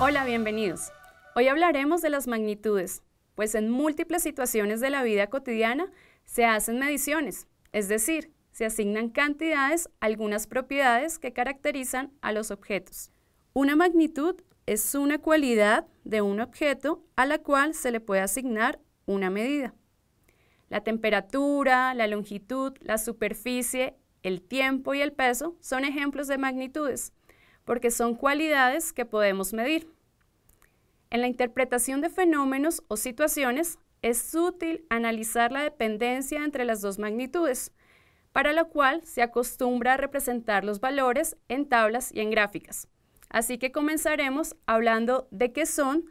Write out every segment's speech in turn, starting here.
Hola, bienvenidos. Hoy hablaremos de las magnitudes, pues en múltiples situaciones de la vida cotidiana se hacen mediciones, es decir, se asignan cantidades a algunas propiedades que caracterizan a los objetos. Una magnitud es una cualidad de un objeto a la cual se le puede asignar una medida. La temperatura, la longitud, la superficie, el tiempo y el peso son ejemplos de magnitudes porque son cualidades que podemos medir. En la interpretación de fenómenos o situaciones es útil analizar la dependencia entre las dos magnitudes, para lo cual se acostumbra a representar los valores en tablas y en gráficas. Así que comenzaremos hablando de qué son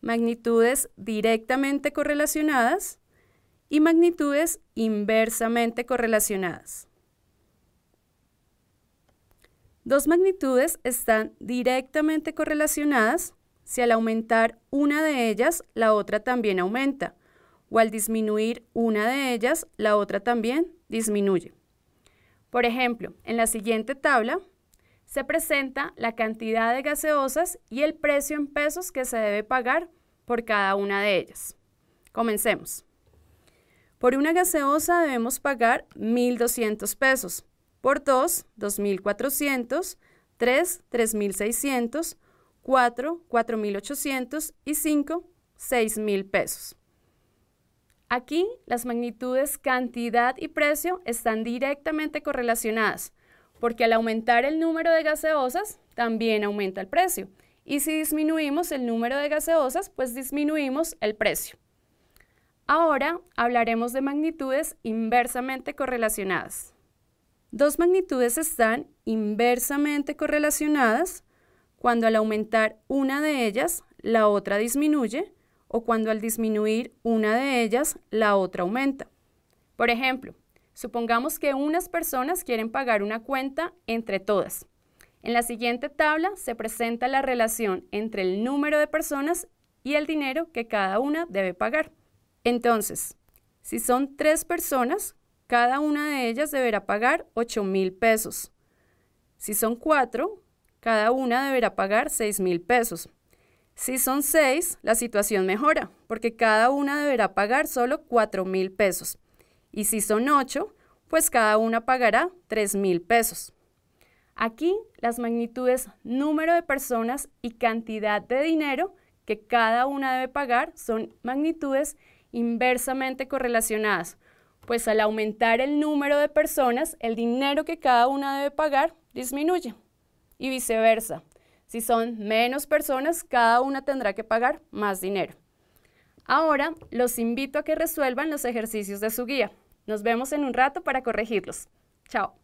magnitudes directamente correlacionadas y magnitudes inversamente correlacionadas. Dos magnitudes están directamente correlacionadas si al aumentar una de ellas, la otra también aumenta, o al disminuir una de ellas, la otra también disminuye. Por ejemplo, en la siguiente tabla se presenta la cantidad de gaseosas y el precio en pesos que se debe pagar por cada una de ellas. Comencemos. Por una gaseosa debemos pagar 1.200 pesos, por 2, 2.400, 3, 3.600, 4, 4.800 y 5, 6.000 pesos. Aquí las magnitudes cantidad y precio están directamente correlacionadas, porque al aumentar el número de gaseosas, también aumenta el precio. Y si disminuimos el número de gaseosas, pues disminuimos el precio. Ahora hablaremos de magnitudes inversamente correlacionadas. Dos magnitudes están inversamente correlacionadas cuando al aumentar una de ellas, la otra disminuye, o cuando al disminuir una de ellas, la otra aumenta. Por ejemplo, supongamos que unas personas quieren pagar una cuenta entre todas. En la siguiente tabla se presenta la relación entre el número de personas y el dinero que cada una debe pagar. Entonces, si son tres personas, cada una de ellas deberá pagar 8 mil pesos. Si son cuatro, cada una deberá pagar 6,000 mil pesos. Si son seis, la situación mejora, porque cada una deberá pagar solo 4 mil pesos. Y si son ocho, pues cada una pagará 3,000 mil pesos. Aquí las magnitudes número de personas y cantidad de dinero que cada una debe pagar son magnitudes inversamente correlacionadas, pues al aumentar el número de personas, el dinero que cada una debe pagar disminuye y viceversa. Si son menos personas, cada una tendrá que pagar más dinero. Ahora los invito a que resuelvan los ejercicios de su guía. Nos vemos en un rato para corregirlos. Chao.